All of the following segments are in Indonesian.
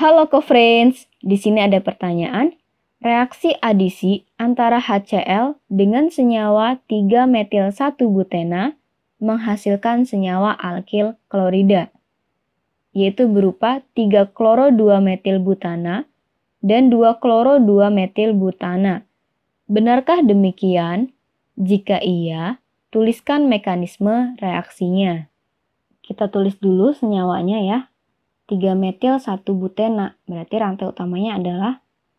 Halo co-friends, di sini ada pertanyaan. Reaksi adisi antara HCl dengan senyawa 3-metil-1-butena menghasilkan senyawa alkil klorida, yaitu berupa 3-kloro-2-metil-butana dan 2-kloro-2-metil-butana. Benarkah demikian? Jika iya, tuliskan mekanisme reaksinya. Kita tulis dulu senyawanya ya. 3 metil 1 butena. Berarti rantai utamanya adalah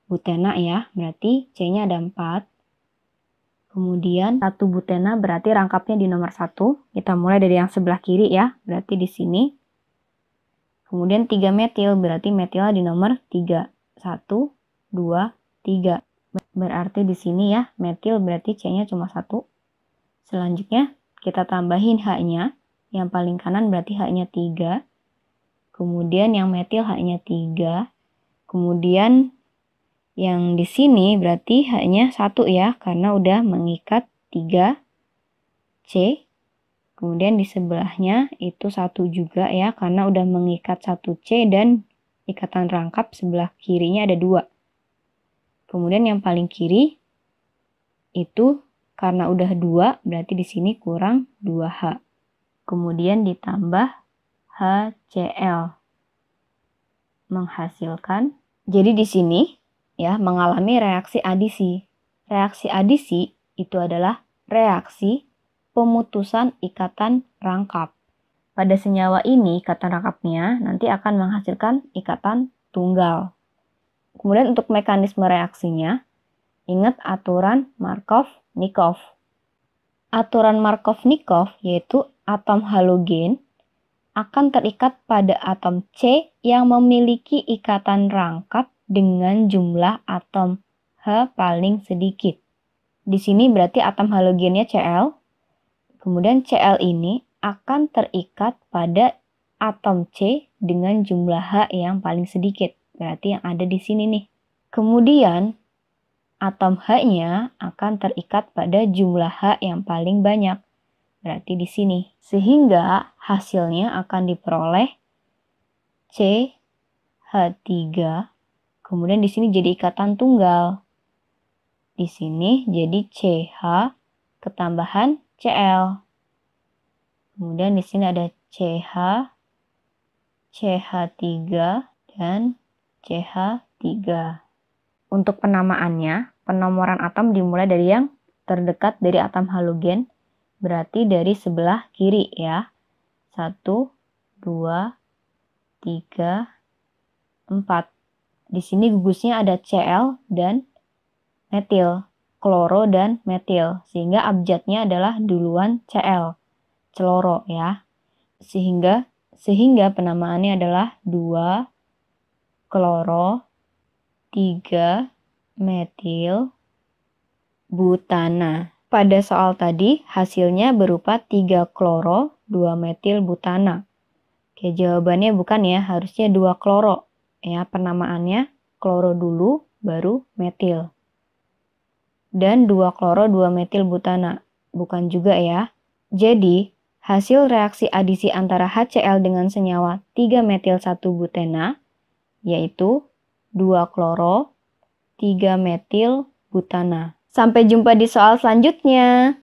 butena ya. Berarti C-nya ada 4. Kemudian 1 butena berarti rangkapnya di nomor 1. Kita mulai dari yang sebelah kiri ya. Berarti di sini. Kemudian 3 metil berarti metilnya di nomor 3. 1, 2, 3. Berarti di sini ya, metil berarti C-nya cuma 1. Selanjutnya kita tambahin H-nya. Yang paling kanan berarti H-nya 3 kemudian yang metil hanya tiga, kemudian yang di sini berarti hanya satu ya, karena udah mengikat tiga c Kemudian di sebelahnya itu satu juga ya, karena udah mengikat satu c dan ikatan rangkap sebelah kirinya ada dua. Kemudian yang paling kiri itu karena udah dua berarti di sini kurang 2H. Kemudian ditambah HCl menghasilkan. Jadi di sini ya mengalami reaksi adisi. Reaksi adisi itu adalah reaksi pemutusan ikatan rangkap. Pada senyawa ini ikatan rangkapnya nanti akan menghasilkan ikatan tunggal. Kemudian untuk mekanisme reaksinya, ingat aturan Markov-Nikov. Aturan Markov-Nikov yaitu atom halogen akan terikat pada atom C yang memiliki ikatan rangkap dengan jumlah atom H paling sedikit. Di sini berarti atom halogennya Cl. Kemudian Cl ini akan terikat pada atom C dengan jumlah H yang paling sedikit. Berarti yang ada di sini nih. Kemudian atom H-nya akan terikat pada jumlah H yang paling banyak. Berarti di sini. Sehingga Hasilnya akan diperoleh CH H3. Kemudian di sini jadi ikatan tunggal. Di sini jadi CH ketambahan CL. Kemudian di sini ada CH, CH3, dan CH3. Untuk penamaannya, penomoran atom dimulai dari yang terdekat dari atom halogen, berarti dari sebelah kiri ya. 1, 2, 3, 4. Di sini gugusnya ada Cl dan metil, kloro dan metil, sehingga abjadnya adalah duluan Cl, cloro ya. Sehingga sehingga penamaannya adalah 2 kloro 3 metil butana. Pada soal tadi hasilnya berupa 3 kloro 2-metil butana. Oke, jawabannya bukan ya, harusnya 2 kloro. Ya, penamaannya kloro dulu, baru metil. Dan 2 kloro 2 metil butana. Bukan juga ya. Jadi, hasil reaksi adisi antara HCl dengan senyawa 3 metil 1 butena yaitu 2 kloro 3 metil butana. Sampai jumpa di soal selanjutnya.